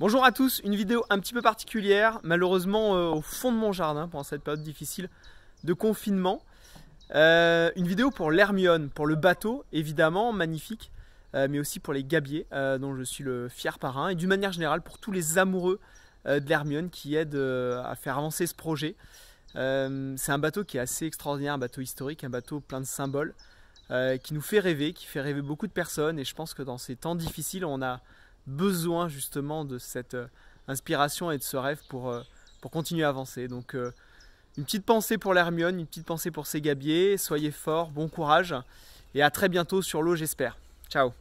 Bonjour à tous, une vidéo un petit peu particulière, malheureusement euh, au fond de mon jardin pendant cette période difficile de confinement. Euh, une vidéo pour l'Hermione, pour le bateau évidemment, magnifique, euh, mais aussi pour les gabiers dont je suis le fier parrain et d'une manière générale pour tous les amoureux de l'Hermione qui aident à faire avancer ce projet. C'est un bateau qui est assez extraordinaire, un bateau historique, un bateau plein de symboles. qui nous fait rêver, qui fait rêver beaucoup de personnes et je pense que dans ces temps difficiles on a besoin justement de cette euh, inspiration et de ce rêve pour, euh, pour continuer à avancer. Donc euh, une petite pensée pour l'Hermione, une petite pensée pour ses gabiers, soyez forts, bon courage et à très bientôt sur l'eau j'espère. Ciao